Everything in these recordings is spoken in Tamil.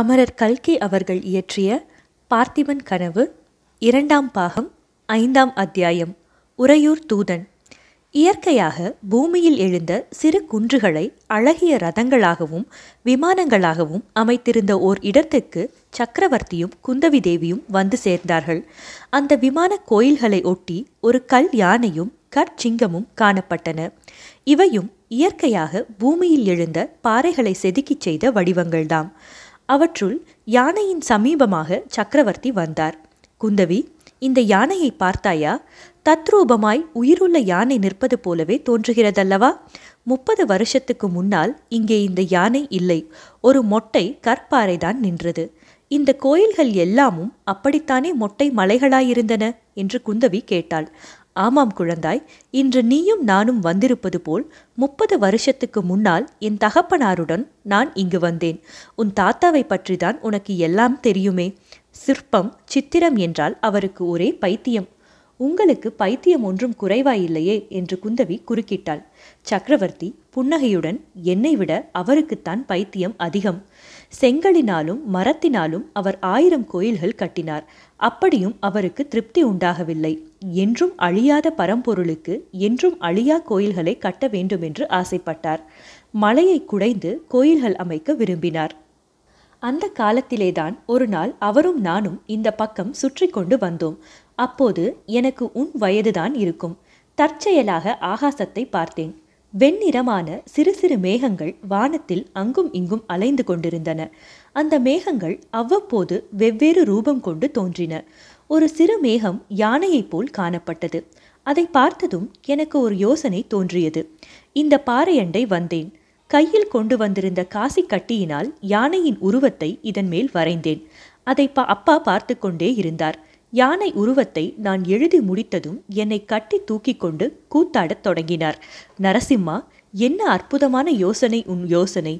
அமரர் கல்கி அவர்கள் இயற்றிய பார்த்திபன் கனவு இரண்டாம் பாகம் ஐந்தாம் அத்தியாயம் உறையூர் தூதன் இயற்கையாக பூமியில் எழுந்த சிறு குன்றுகளை அழகிய ரதங்களாகவும் விமானங்களாகவும் அமைத்திருந்த ஓர் இடத்துக்கு சக்கரவர்த்தியும் குந்தவி தேவியும் வந்து சேர்ந்தார்கள் அந்த விமான கோயில்களை ஒட்டி ஒரு கல் யானையும் கற்சிங்கமும் காணப்பட்டன இவையும் இயற்கையாக பூமியில் எழுந்த பாறைகளை செதுக்கிச் செய்த வடிவங்கள்தாம் அவற்றுள் யானையின் சமீபமாக சக்கரவர்த்தி வந்தார் குந்தவி இந்த யானையை பார்த்தாயா தத்ரூபமாய் உயிருள்ள யானை நிற்பது போலவே தோன்றுகிறதல்லவா முப்பது வருஷத்துக்கு முன்னால் இங்கே இந்த யானை இல்லை ஒரு மொட்டை கற்பாறைதான் நின்றது இந்த கோயில்கள் எல்லாமும் அப்படித்தானே மொட்டை மலைகளாயிருந்தன என்று குந்தவி கேட்டாள் ஆமாம் குழந்தாய் இன்று நீயும் நானும் வந்திருப்பது போல் முப்பது வருஷத்துக்கு முன்னால் என் தகப்பனாருடன் நான் இங்கு வந்தேன் உன் தாத்தாவை பற்றிதான் உனக்கு எல்லாம் தெரியுமே சிற்பம் சித்திரம் என்றால் அவருக்கு ஒரே பைத்தியம் உங்களுக்கு பைத்தியம் ஒன்றும் குறைவாயில்லையே என்று குந்தவி குறுக்கிட்டாள் சக்கரவர்த்தி புன்னகையுடன் என்னை விட அவருக்குத்தான் பைத்தியம் அதிகம் செங்கலினாலும் மரத்தினாலும் அவர் ஆயிரம் கோயில்கள் கட்டினார் அப்படியும் அவருக்கு திருப்தி உண்டாகவில்லை என்றும் அழியாத பரம்பொருளுக்கு என்றும் அழியா கோயில்களை கட்ட வேண்டுமென்று ஆசைப்பட்டார் மலையை குடைந்து கோயில்கள் அமைக்க விரும்பினார் அந்த காலத்திலேதான் ஒரு நாள் அவரும் நானும் இந்த பக்கம் சுற்றி கொண்டு வந்தோம் அப்போது எனக்கு உன் வயதுதான் இருக்கும் தற்செயலாக ஆகாசத்தை பார்த்தேன் வெண்ணிறமான சிறு சிறு மேகங்கள் வானத்தில் அங்கும் இங்கும் அலைந்து கொண்டிருந்தன அந்த மேகங்கள் அவ்வப்போது வெவ்வேறு ரூபம் கொண்டு தோன்றின ஒரு சிறு மேகம் யானையைப் போல் காணப்பட்டது அதை பார்த்ததும் எனக்கு ஒரு யோசனை தோன்றியது இந்த பாறையண்டை வந்தேன் கையில் கொண்டு வந்திருந்த காசி கட்டியினால் யானையின் உருவத்தை இதன் மேல் வரைந்தேன் அதை பா அப்பா பார்த்து கொண்டே இருந்தார் யானை உருவத்தை நான் எழுதி முடித்ததும் என்னை கட்டி தூக்கி கொண்டு கூத்தாடத் தொடங்கினார் நரசிம்மா என்ன அற்புதமான யோசனை உன் யோசனை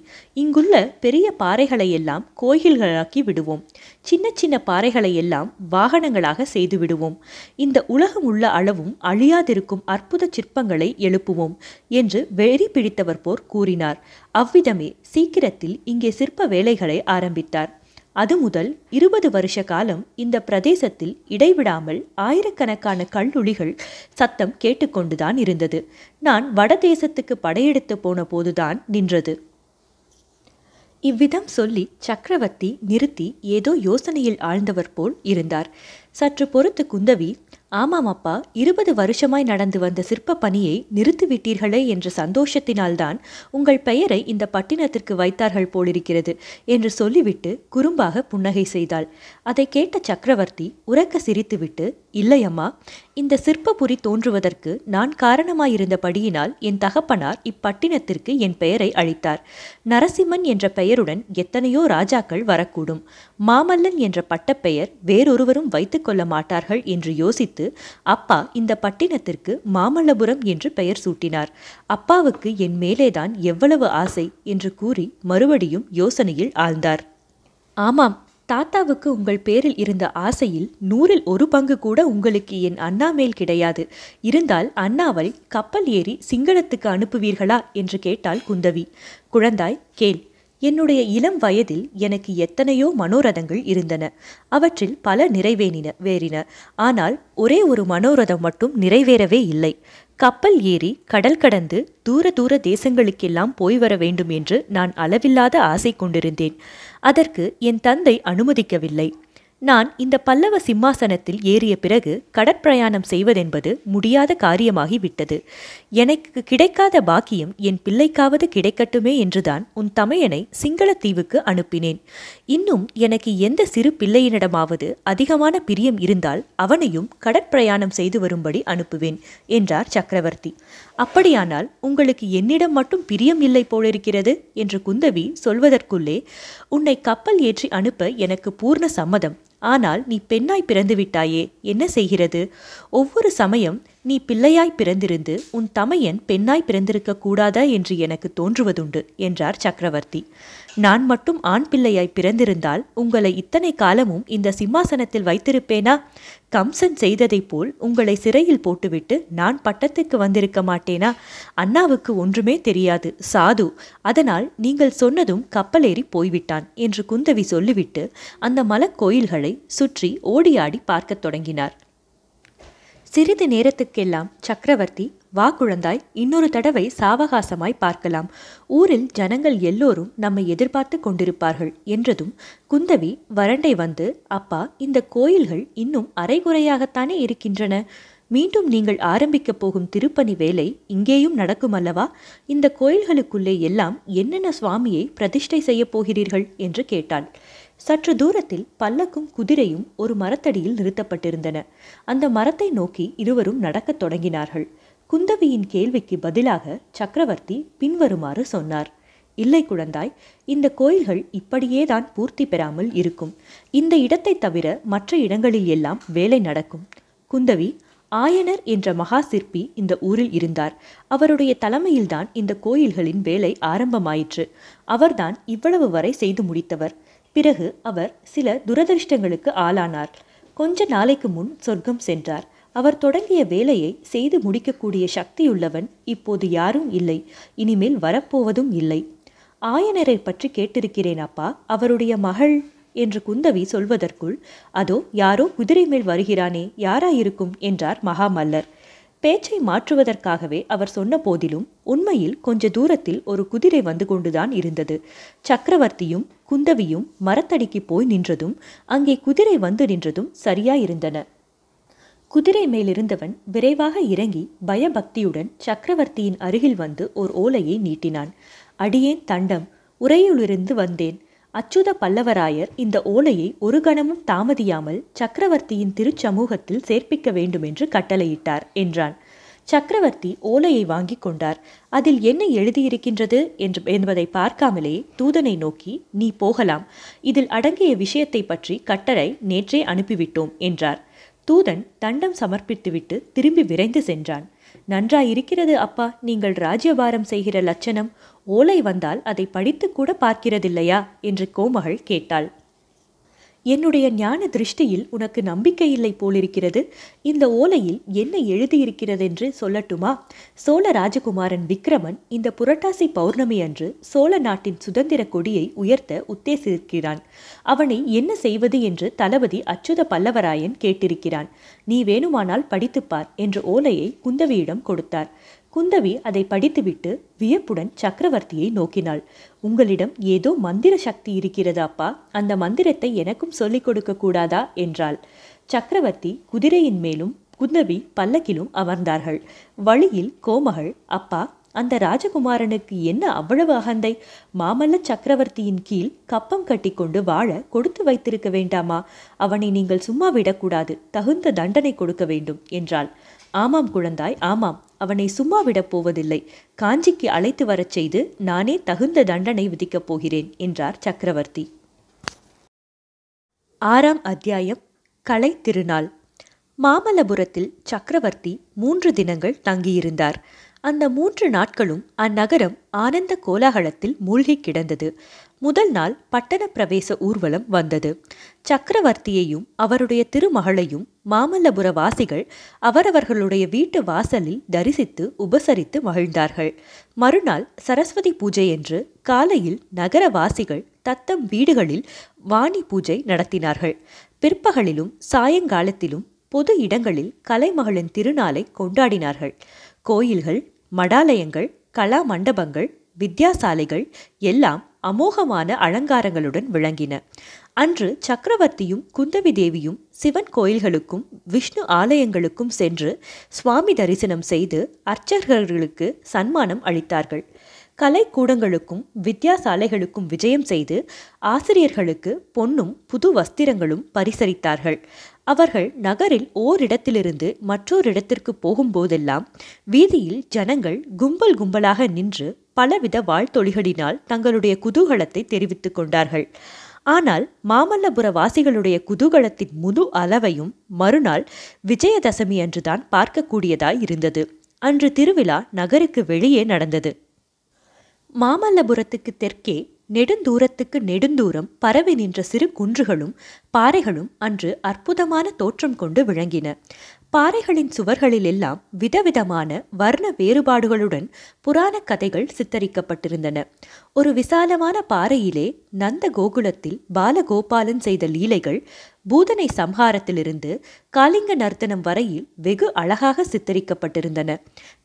இங்குள்ள பெரிய பாறைகளை எல்லாம் கோயில்களாக்கி விடுவோம் சின்ன சின்ன பாறைகளை எல்லாம் வாகனங்களாக செய்து விடுவோம் இந்த உலகம் உள்ள அளவும் அழியாதிருக்கும் அற்புத சிற்பங்களை எழுப்புவோம் என்று வெறி பிடித்தவர் போர் கூறினார் அவ்விதமே சீக்கிரத்தில் இங்கே சிற்ப வேலைகளை ஆரம்பித்தார் அது முதல் இருபது வருஷ காலம் இந்த பிரதேசத்தில் இடைவிடாமல் ஆயிரக்கணக்கான கல்லுளிகள் சத்தம் கேட்டுக்கொண்டுதான் இருந்தது நான் வடதேசத்துக்கு படையெடுத்து போன போதுதான் நின்றது இவ்விதம் சொல்லி சக்கரவர்த்தி நிறுத்தி ஏதோ யோசனையில் ஆழ்ந்தவர் போல் இருந்தார் சற்று பொறுத்து குந்தவி ஆமாம் அப்பா இருபது வருஷமாய் நடந்து வந்த சிற்ப பணியை நிறுத்திவிட்டீர்களே என்ற சந்தோஷத்தினால்தான் உங்கள் பெயரை இந்த பட்டினத்திற்கு வைத்தார்கள் போலிருக்கிறது என்று சொல்லிவிட்டு குறும்பாக புன்னகை செய்தாள் அதை கேட்ட சக்கரவர்த்தி உறக்க சிரித்துவிட்டு இல்லையம்மா இந்த சிற்பபுரி தோன்றுவதற்கு நான் காரணமாயிருந்தபடியினால் என் தகப்பனார் இப்பட்டினத்திற்கு என் பெயரை அளித்தார் நரசிம்மன் என்ற பெயருடன் எத்தனையோ ராஜாக்கள் வரக்கூடும் மாமல்லன் என்ற பட்டப்பெயர் வேறொருவரும் வைத்துக்கொள்ள மாட்டார்கள் என்று யோசித்து அப்பா இந்த பட்டினத்திற்கு மாமல்லபுரம் என்று பெயர் சூட்டினார் அப்பாவுக்கு என் மேலேதான் எவ்வளவு ஆசை என்று கூறி மறுபடியும் யோசனையில் ஆழ்ந்தார் ஆமாம் தாத்தாவுக்கு உங்கள் பேரில் இருந்த ஆசையில் நூறில் ஒரு பங்கு கூட உங்களுக்கு என் அண்ணா மேல் கிடையாது இருந்தால் அண்ணாவை கப்பல் ஏறி சிங்களத்துக்கு அனுப்புவீர்களா என்று கேட்டாள் குந்தவி குழந்தாய் கேள் என்னுடைய இளம் வயதில் எனக்கு எத்தனையோ மனோரதங்கள் இருந்தன அவற்றில் பல நிறைவேறின வேறின ஆனால் ஒரே ஒரு மனோரதம் மட்டும் நிறைவேறவே இல்லை கப்பல் ஏறி கடல் கடந்து தூர தூர தேசங்களுக்கெல்லாம் போய் வர வேண்டும் என்று நான் அளவில்லாத ஆசை கொண்டிருந்தேன் அதற்கு என் தந்தை அனுமதிக்கவில்லை நான் இந்த பல்லவ சிம்மாசனத்தில் ஏறிய பிறகு கடற்பிரயாணம் செய்வதென்பது முடியாத காரியமாகிவிட்டது எனக்கு கிடைக்காத பாக்கியம் என் பிள்ளைக்காவது கிடைக்கட்டுமே என்றுதான் உன் தமையனை சிங்களத்தீவுக்கு அனுப்பினேன் இன்னும் எனக்கு எந்த சிறு பிள்ளையினிடமாவது அதிகமான பிரியம் இருந்தால் அவனையும் கடற்பிரயாணம் செய்து வரும்படி அனுப்புவேன் என்றார் சக்கரவர்த்தி அப்படியானால் உங்களுக்கு என்னிடம் மட்டும் பிரியம் இல்லை போலிருக்கிறது என்று குந்தவி சொல்வதற்குள்ளே உன்னை கப்பல் ஏற்றி அனுப்ப எனக்கு பூர்ண சம்மதம் ஆனால் நீ பெண்ணாய் பிறந்து விட்டாயே என்ன செய்கிறது ஒவ்வொரு சமயம் நீ பிள்ளையாய் பிறந்திருந்து உன் தமையன் பெண்ணாய் பிறந்திருக்க கூடாதா என்று எனக்கு தோன்றுவதுண்டு என்றார் சக்கரவர்த்தி நான் மட்டும் ஆண் பிள்ளையாய் பிறந்திருந்தால் உங்களை இத்தனை காலமும் இந்த சிம்மாசனத்தில் வைத்திருப்பேனா கம்சன் செய்ததைப் போல் உங்களை சிறையில் போட்டுவிட்டு நான் பட்டத்துக்கு வந்திருக்க மாட்டேனா அண்ணாவுக்கு ஒன்றுமே தெரியாது சாது அதனால் நீங்கள் சொன்னதும் கப்பலேறி போய்விட்டான் என்று குந்தவி சொல்லிவிட்டு அந்த மலக்கோயில்களை சுற்றி ஓடியாடி பார்க்கத் தொடங்கினார் சிறிது நேரத்துக்கெல்லாம் சக்கரவர்த்தி வாக்குழந்தாய் இன்னொரு தடவை சாவகாசமாய் பார்க்கலாம் ஊரில் ஜனங்கள் எல்லோரும் நம்மை எதிர்பார்த்து கொண்டிருப்பார்கள் என்றதும் குந்தவி வறண்டை வந்து அப்பா இந்த கோயில்கள் இன்னும் அரைகுறையாகத்தானே இருக்கின்றன மீண்டும் நீங்கள் ஆரம்பிக்கப் போகும் திருப்பணி வேலை இங்கேயும் நடக்கும் அல்லவா இந்த கோயில்களுக்குள்ளே எல்லாம் என்னென்ன சுவாமியை பிரதிஷ்டை செய்யப் போகிறீர்கள் என்று கேட்டாள் சற்று தூரத்தில் பல்லக்கும் குதிரையும் ஒரு மரத்தடியில் நிறுத்தப்பட்டிருந்தன அந்த மரத்தை நோக்கி இருவரும் நடக்கத் தொடங்கினார்கள் குந்தவியின் கேள்விக்கு பதிலாக சக்கரவர்த்தி பின்வருமாறு சொன்னார் இல்லை குழந்தாய் இந்த கோயில்கள் இப்படியே தான் பூர்த்தி பெறாமல் இருக்கும் இந்த இடத்தை தவிர மற்ற இடங்களில் எல்லாம் வேலை நடக்கும் குந்தவி ஆயனர் என்ற மகா சிற்பி இந்த ஊரில் இருந்தார் அவருடைய தலைமையில்தான் இந்த கோயில்களின் வேலை ஆரம்பமாயிற்று அவர்தான் இவ்வளவு வரை செய்து முடித்தவர் பிறகு அவர் சில துரதிருஷ்டங்களுக்கு ஆளானார் கொஞ்ச நாளைக்கு முன் சொர்க்கம் சென்றார் அவர் தொடங்கிய வேலையை செய்து முடிக்கக்கூடிய சக்தியுள்ளவன் இப்போது யாரும் இல்லை இனிமேல் வரப்போவதும் இல்லை ஆயனரை பற்றி கேட்டிருக்கிறேன் அப்பா அவருடைய மகள் என்று குந்தவி சொல்வதற்குள் அதோ யாரோ குதிரை மேல் வருகிறானே யாராயிருக்கும் என்றார் மகாமல்லர் பேச்சை மாற்றுவதற்காகவே அவர் சொன்ன போதிலும் உண்மையில் கொஞ்ச தூரத்தில் ஒரு குதிரை வந்து கொண்டுதான் இருந்தது சக்கரவர்த்தியும் குந்தவியும் மரத்தடிக்கு போய் நின்றதும் அங்கே குதிரை வந்து நின்றதும் சரியாயிருந்தன குதிரை மேலிருந்தவன் விரைவாக இறங்கி பயபக்தியுடன் சக்கரவர்த்தியின் அருகில் வந்து ஓர் ஓலையை நீட்டினான் அடியேன் தண்டம் உரையிலிருந்து வந்தேன் அச்சுத பல்லவராயர் இந்த ஓலையை ஒரு கணமும் தாமதியாமல் சக்கரவர்த்தியின் திருச்சமூகத்தில் சேர்ப்பிக்க வேண்டுமென்று கட்டளையிட்டார் என்றான் சக்கரவர்த்தி ஓலையை வாங்கி கொண்டார் அதில் என்ன எழுதியிருக்கின்றது என்று என்பதை பார்க்காமலே தூதனை நோக்கி நீ போகலாம் இதில் அடங்கிய விஷயத்தை பற்றி கட்டளை நேற்றே அனுப்பிவிட்டோம் என்றார் தூதன் தண்டம் சமர்ப்பித்துவிட்டு திரும்பி விரைந்து சென்றான் நன்றாயிருக்கிறது அப்பா நீங்கள் ராஜ்யபாரம் செய்கிற லட்சணம் ஓலை வந்தால் அதை படித்து கூட பார்க்கிறதில்லையா என்று கோமகள் கேட்டாள் என்னுடைய ஞான திருஷ்டியில் உனக்கு நம்பிக்கை இல்லை போலிருக்கிறது இந்த ஓலையில் என்ன எழுதியிருக்கிறது என்று சொல்லட்டுமா சோழ ராஜகுமாரன் விக்ரமன் இந்த புரட்டாசி பௌர்ணமி அன்று சோழ நாட்டின் சுதந்திர கொடியை உயர்த்த உத்தேசிக்கிறான் அவனை என்ன செய்வது என்று தளபதி அச்சுத பல்லவராயன் கேட்டிருக்கிறான் நீ வேணுமானால் படித்துப்பார் என்ற ஓலையை குந்தவியிடம் கொடுத்தார் குந்தவி அதை படித்துவிட்டு வியப்புடன் சக்கரவர்த்தியை நோக்கினாள் உங்களிடம் ஏதோ மந்திர சக்தி இருக்கிறதாப்பா அந்த மந்திரத்தை எனக்கும் சொல்லிக் கொடுக்க கூடாதா என்றாள் சக்கரவர்த்தி குதிரையின் மேலும் குந்தவி பல்லக்கிலும் அமர்ந்தார்கள் வழியில் கோமகள் அப்பா அந்த ராஜகுமாரனுக்கு என்ன அவ்வளவு அகந்தை மாமல்ல சக்கரவர்த்தியின் கீழ் கப்பம் கட்டிக்கொண்டு வாழ கொடுத்து வைத்திருக்க வேண்டாமா அவனை நீங்கள் சும்மா விடக்கூடாது தகுந்த தண்டனை கொடுக்க வேண்டும் என்றாள் ஆமாம் குழந்தாய் ஆமாம் அவனை சும்மா விடப் போவதில்லை காஞ்சிக்கு அழைத்து வரச் செய்து நானே தகுந்த தண்டனை விதிக்கப் போகிறேன் என்றார் சக்கரவர்த்தி ஆறாம் அத்தியாயம் கலை திருநாள் மாமல்லபுரத்தில் சக்கரவர்த்தி மூன்று தினங்கள் தங்கியிருந்தார் அந்த மூன்று நாட்களும் அந்நகரம் ஆனந்த கோலாகலத்தில் மூழ்கி கிடந்தது முதல் நாள் பட்டண பிரவேச ஊர்வலம் வந்தது சக்கரவர்த்தியையும் அவருடைய திருமகளையும் மாமல்லபுர வாசிகள் அவரவர்களுடைய வீட்டு வாசலில் தரிசித்து உபசரித்து மகிழ்ந்தார்கள் மறுநாள் சரஸ்வதி பூஜை என்று காலையில் நகரவாசிகள் தத்தம் வீடுகளில் வாணி பூஜை நடத்தினார்கள் பிற்பகலிலும் சாயங்காலத்திலும் பொது இடங்களில் கலைமகளின் திருநாளை கொண்டாடினார்கள் கோயில்கள் மடாலயங்கள் கலா மண்டபங்கள் வித்யாசாலைகள் எல்லாம் அமோகமான அலங்காரங்களுடன் விளங்கின அன்று சக்கரவர்த்தியும் குந்தவி தேவியும் சிவன் கோயில்களுக்கும் விஷ்ணு ஆலயங்களுக்கும் சென்று சுவாமி தரிசனம் செய்து அர்ச்சகர்களுக்கு சன்மானம் அளித்தார்கள் கலைக்கூடங்களுக்கும் வித்யாசாலைகளுக்கும் விஜயம் செய்து ஆசிரியர்களுக்கு பொன்னும் புது வஸ்திரங்களும் பரிசரித்தார்கள் அவர்கள் நகரில் ஓரிடத்திலிருந்து மற்றொரு இடத்திற்கு போகும்போதெல்லாம் வீதியில் ஜனங்கள் கும்பல் கும்பலாக நின்று பலவித வாழ்த்தொழிகளினால் தங்களுடைய குதூகலத்தை தெரிவித்துக் கொண்டார்கள் ஆனால் மாமல்லபுர வாசிகளுடைய குதூகலத்தின் முழு அளவையும் மறுநாள் விஜயதசமி அன்றுதான் பார்க்கக்கூடியதாய் இருந்தது அன்று திருவிழா நகருக்கு வெளியே நடந்தது மாமல்லபுரத்துக்கு தெற்கே நெடுந்தூரத்துக்கு நெடுந்தூரம் பரவி நின்ற சிறு குன்றுகளும் பாறைகளும் அன்று அற்புதமான தோற்றம் கொண்டு விளங்கின பாறைகளின் சுவர்களிலெல்லாம் விதவிதமான வர்ண வேறுபாடுகளுடன் புராண கதைகள் சித்தரிக்கப்பட்டிருந்தன ஒரு விசாலமான பாறையிலே நந்த கோகுலத்தில் பாலகோபாலன் செய்த லீலைகள் பூதனை சம்ஹாரத்திலிருந்து காளிங்க நர்த்தனம் வரையில் வெகு அழகாக சித்தரிக்கப்பட்டிருந்தன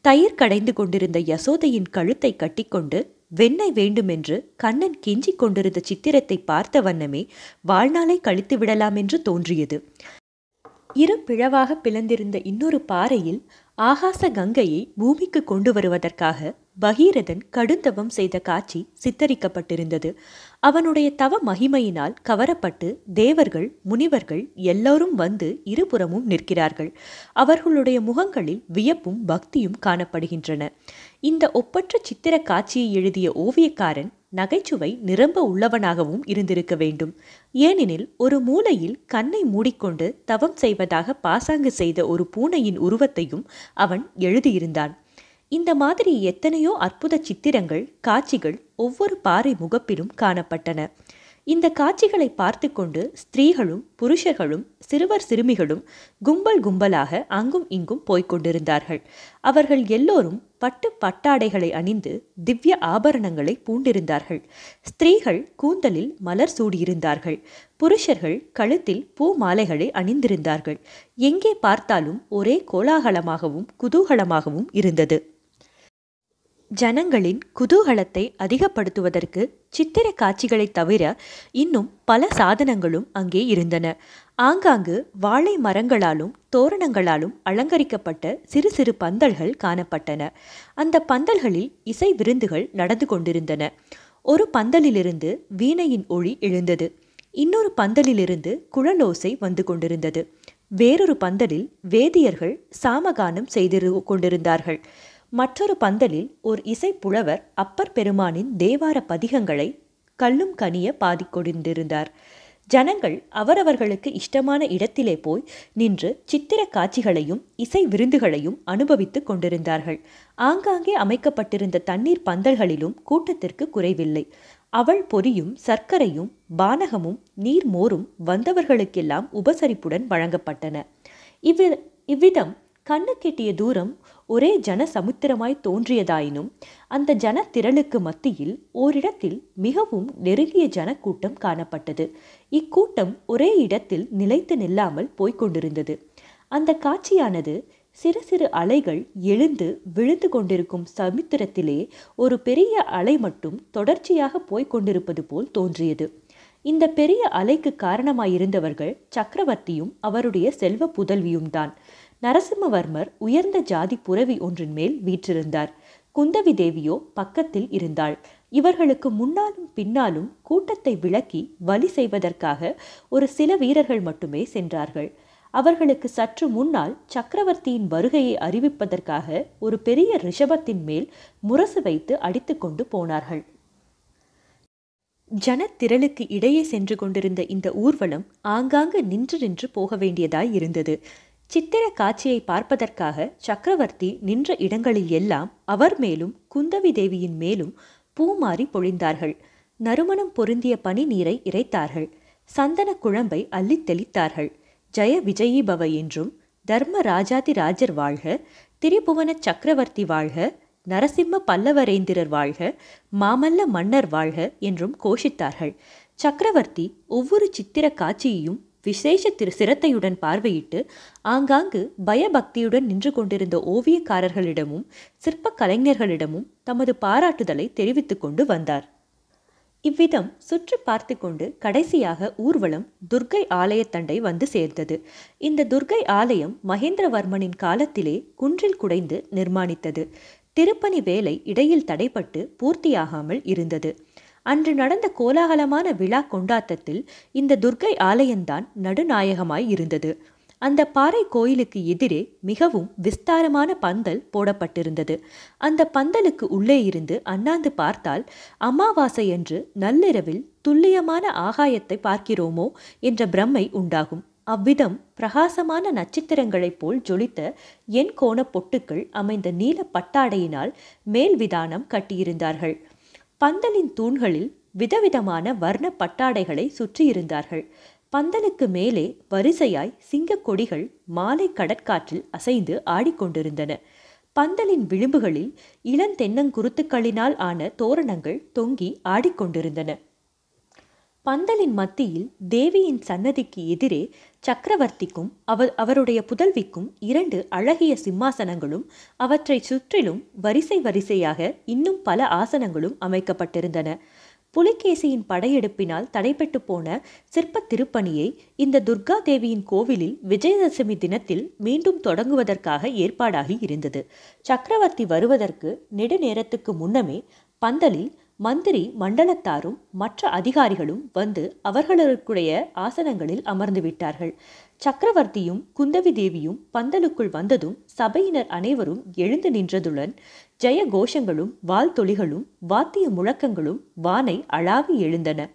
தயிர் கடைந்து கொண்டிருந்த யசோதையின் கழுத்தை கட்டிக்கொண்டு வெண்ணெய் வேண்டுமென்று கண்ணன் கெஞ்சிக் கொண்டிருந்த சித்திரத்தை பார்த்த வண்ணமே வாழ்நாளை கழித்து விடலாம் என்று தோன்றியது இரு பிளவாக பிளந்திருந்த இன்னொரு பாறையில் ஆகாச கங்கையை பூமிக்கு கொண்டு வருவதற்காக பகீரதன் கடுந்தவம் செய்த காட்சி சித்தரிக்கப்பட்டிருந்தது அவனுடைய தவ மகிமையினால் கவரப்பட்டு தேவர்கள் முனிவர்கள் எல்லோரும் வந்து இருபுறமும் நிற்கிறார்கள் அவர்களுடைய முகங்களில் வியப்பும் பக்தியும் காணப்படுகின்றன இந்த ஒப்பற்ற சித்திர காட்சியை எழுதிய ஓவியக்காரன் நகைச்சுவை நிரம்ப உள்ளவனாகவும் இருந்திருக்க வேண்டும் ஏனெனில் ஒரு மூலையில் கண்ணை மூடிக்கொண்டு தவம் செய்வதாக பாசாங்கு செய்த ஒரு பூனையின் உருவத்தையும் அவன் எழுதியிருந்தான் இந்த மாதிரி எத்தனையோ அற்புத சித்திரங்கள் காட்சிகள் ஒவ்வொரு பாறை முகப்பிலும் காணப்பட்டன இந்த காட்சிகளை பார்த்து கொண்டு ஸ்திரீகளும் புருஷர்களும் சிறுவர் சிறுமிகளும் கும்பல் கும்பலாக அங்கும் இங்கும் போய்கொண்டிருந்தார்கள் அவர்கள் எல்லோரும் பட்டு பட்டாடைகளை அணிந்து திவ்ய ஆபரணங்களை பூண்டிருந்தார்கள் ஸ்திரீகள் கூந்தலில் மலர் சூடியிருந்தார்கள் புருஷர்கள் கழுத்தில் பூ மாலைகளை அணிந்திருந்தார்கள் எங்கே பார்த்தாலும் ஒரே கோலாகலமாகவும் குதூகலமாகவும் இருந்தது ஜனங்களின் குதூகலத்தை அதிகப்படுத்துவதற்கு சித்திர காட்சிகளை தவிர இன்னும் பல சாதனங்களும் அங்கே இருந்தன ஆங்காங்கு வாழை மரங்களாலும் தோரணங்களாலும் அலங்கரிக்கப்பட்ட சிறு சிறு பந்தல்கள் காணப்பட்டன அந்த பந்தல்களில் இசை விருந்துகள் நடந்து கொண்டிருந்தன ஒரு பந்தலிலிருந்து வீணையின் ஒளி எழுந்தது இன்னொரு பந்தலிலிருந்து குழலோசை வந்து கொண்டிருந்தது வேறொரு பந்தலில் வேதியர்கள் சாமகானம் செய்திரு கொண்டிருந்தார்கள் மற்றொரு பந்தலில் ஓர் புலவர் அப்பர் பெருமானின் தேவார பதிகங்களை கல்லும் கனிய பாதிக்கொடிந்திருந்தார் ஜனங்கள் அவரவர்களுக்கு இஷ்டமான இடத்திலே போய் நின்று சித்திர காட்சிகளையும் இசை விருந்துகளையும் அனுபவித்துக் கொண்டிருந்தார்கள் ஆங்காங்கே அமைக்கப்பட்டிருந்த தண்ணீர் பந்தல்களிலும் கூட்டத்திற்கு குறைவில்லை அவள் பொரியும் சர்க்கரையும் பானகமும் நீர் மோரும் வந்தவர்களுக்கெல்லாம் உபசரிப்புடன் வழங்கப்பட்டன இவ்வி இவ்விதம் கண்ணுக்கெட்டிய தூரம் ஒரே ஜன சமுத்திரமாய் தோன்றியதாயினும் அந்த ஜன திரளுக்கு மத்தியில் ஓரிடத்தில் மிகவும் நெருங்கிய ஜனக்கூட்டம் காணப்பட்டது இக்கூட்டம் ஒரே இடத்தில் நிலைத்து நில்லாமல் போய்கொண்டிருந்தது அந்த காட்சியானது சிறு சிறு அலைகள் எழுந்து விழுந்து கொண்டிருக்கும் சமுத்திரத்திலே ஒரு பெரிய அலை மட்டும் தொடர்ச்சியாக போய்க் கொண்டிருப்பது போல் தோன்றியது இந்த பெரிய அலைக்கு காரணமாயிருந்தவர்கள் சக்கரவர்த்தியும் அவருடைய செல்வ புதல்வியும் தான் நரசிம்மவர்மர் உயர்ந்த ஜாதி புறவி ஒன்றின் மேல் வீற்றிருந்தார் குந்தவி தேவியோ பக்கத்தில் இருந்தாள் இவர்களுக்கு முன்னாலும் பின்னாலும் கூட்டத்தை விளக்கி வலி செய்வதற்காக ஒரு சில வீரர்கள் மட்டுமே சென்றார்கள் அவர்களுக்கு சற்று முன்னால் சக்கரவர்த்தியின் வருகையை அறிவிப்பதற்காக ஒரு பெரிய ரிஷபத்தின் மேல் முரசு வைத்து அடித்து கொண்டு போனார்கள் ஜனத்திரளுக்கு இடையே சென்று கொண்டிருந்த இந்த ஊர்வலம் ஆங்காங்கு நின்று நின்று போக வேண்டியதாய் இருந்தது சித்திர காட்சியை பார்ப்பதற்காக சக்கரவர்த்தி நின்ற இடங்களில் எல்லாம் அவர் மேலும் குந்தவி தேவியின் மேலும் பூமாறி பொழிந்தார்கள் நறுமணம் பொருந்திய பனி நீரை இறைத்தார்கள் சந்தன குழம்பை அள்ளி தெளித்தார்கள் ஜெய விஜயீபவ என்றும் தர்ம ராஜாதி ராஜர் வாழ்க திரிபுவன சக்கரவர்த்தி வாழ்க நரசிம்ம பல்லவரேந்திரர் வாழ்க மாமல்ல மன்னர் வாழ்க என்றும் கோஷித்தார்கள் சக்கரவர்த்தி ஒவ்வொரு சித்திர காட்சியையும் விசேஷ திரு சிரத்தையுடன் பார்வையிட்டு ஆங்காங்கு பயபக்தியுடன் நின்று கொண்டிருந்த ஓவியக்காரர்களிடமும் சிற்ப கலைஞர்களிடமும் தமது பாராட்டுதலை தெரிவித்துக் கொண்டு வந்தார் இவ்விதம் சுற்றி பார்த்து கொண்டு கடைசியாக ஊர்வலம் துர்க்கை ஆலயத்தண்டை வந்து சேர்ந்தது இந்த துர்க்கை ஆலயம் மகேந்திரவர்மனின் காலத்திலே குன்றில் குடைந்து நிர்மாணித்தது திருப்பணி வேலை இடையில் தடைப்பட்டு பூர்த்தியாகாமல் இருந்தது அன்று நடந்த கோலாகலமான விழா கொண்டாட்டத்தில் இந்த துர்க்கை ஆலயம்தான் நடுநாயகமாய் இருந்தது அந்த பாறை கோயிலுக்கு எதிரே மிகவும் விஸ்தாரமான பந்தல் போடப்பட்டிருந்தது அந்த பந்தலுக்கு உள்ளே இருந்து அண்ணாந்து பார்த்தால் அமாவாசை என்று நள்ளிரவில் துல்லியமான ஆகாயத்தை பார்க்கிறோமோ என்ற பிரம்மை உண்டாகும் அவ்விதம் பிரகாசமான நட்சத்திரங்களைப் போல் ஜொலித்த என் கோண பொட்டுக்கள் அமைந்த நீல பட்டாடையினால் மேல் விதானம் கட்டியிருந்தார்கள் பந்தலின் தூண்களில் விதவிதமான வர்ண பட்டாடைகளை சுற்றியிருந்தார்கள் பந்தலுக்கு மேலே வரிசையாய் சிங்கக் கொடிகள் மாலை கடற்காற்றில் அசைந்து ஆடிக்கொண்டிருந்தன பந்தலின் விளிம்புகளில் இளந்தென்னங்குருத்துக்களினால் ஆன தோரணங்கள் தொங்கி ஆடிக்கொண்டிருந்தன பந்தலின் மத்தியில் தேவியின் சன்னதிக்கு எதிரே சக்கரவர்த்திக்கும் அவர் அவருடைய புதல்விக்கும் இரண்டு அழகிய சிம்மாசனங்களும் அவற்றை சுற்றிலும் வரிசை வரிசையாக இன்னும் பல ஆசனங்களும் அமைக்கப்பட்டிருந்தன புலிகேசியின் படையெடுப்பினால் தடைபட்டு போன சிற்ப திருப்பணியை இந்த துர்கா தேவியின் கோவிலில் விஜயதசமி தினத்தில் மீண்டும் தொடங்குவதற்காக ஏற்பாடாகி இருந்தது சக்கரவர்த்தி வருவதற்கு நெடுநேரத்துக்கு முன்னமே பந்தலில் மந்திரி மண்டலத்தாரும் மற்ற அதிகாரிகளும் வந்து அவர்களுக்குடைய ஆசனங்களில் அமர்ந்து விட்டார்கள் சக்கரவர்த்தியும் குந்தவி தேவியும் பந்தலுக்குள் வந்ததும் சபையினர் அனைவரும் எழுந்து நின்றதுடன் ஜெய கோஷங்களும் வால்தொழிகளும் வாத்திய முழக்கங்களும் வானை அழாவி எழுந்தன